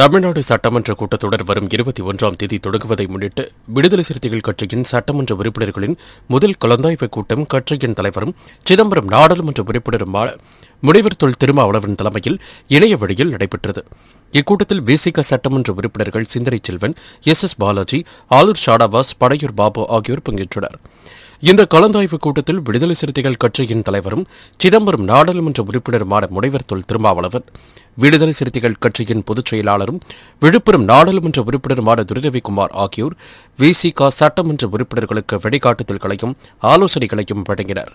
தமிழ்நாடு சட்டமன்ற கூட்டத்தொடர் வரும் இருபத்தி ஒன்றாம் தேதி தொடங்குவதை முன்னிட்டு விடுதலை சிறுத்தைகள் கட்சியின் சட்டமன்ற உறுப்பினர்களின் முதல் கலந்தாய்வு கூட்டம் கட்சியின் தலைவரும் சிதம்பரம் நாடாளுமன்ற உறுப்பினருமான முனைவர் தொல் திருமாவளவன் தலைமையில் இணைய வழியில் நடைபெற்றது இக்கூட்டத்தில் விசிக சட்டமன்ற உறுப்பினர்கள் சிந்தனை செல்வன் எஸ் எஸ் பாலாஜி ஆலூர் ஷாடாவாஸ் படையூர் பாபு ஆகியோர் பங்கேற்றனர் இந்த கலந்தாய்வு கூட்டத்தில் விடுதலை சிறுத்தைகள் கட்சியின் தலைவரும் சிதம்பரம் நாடாளுமன்ற உறுப்பினருமான முனைவர் தொல் திருமாவளவன் விடுதலை சிறுத்தைகள் கட்சியின் பொதுச் செயலாளரும் விழுப்புரம் நாடாளுமன்ற உறுப்பினருமான துரரவிக்குமார் ஆகியோர் விசிக சட்டமன்ற உறுப்பினர்களுக்கு வழிகாட்டுதல்களையும் ஆலோசனைகளையும் வழங்கினர்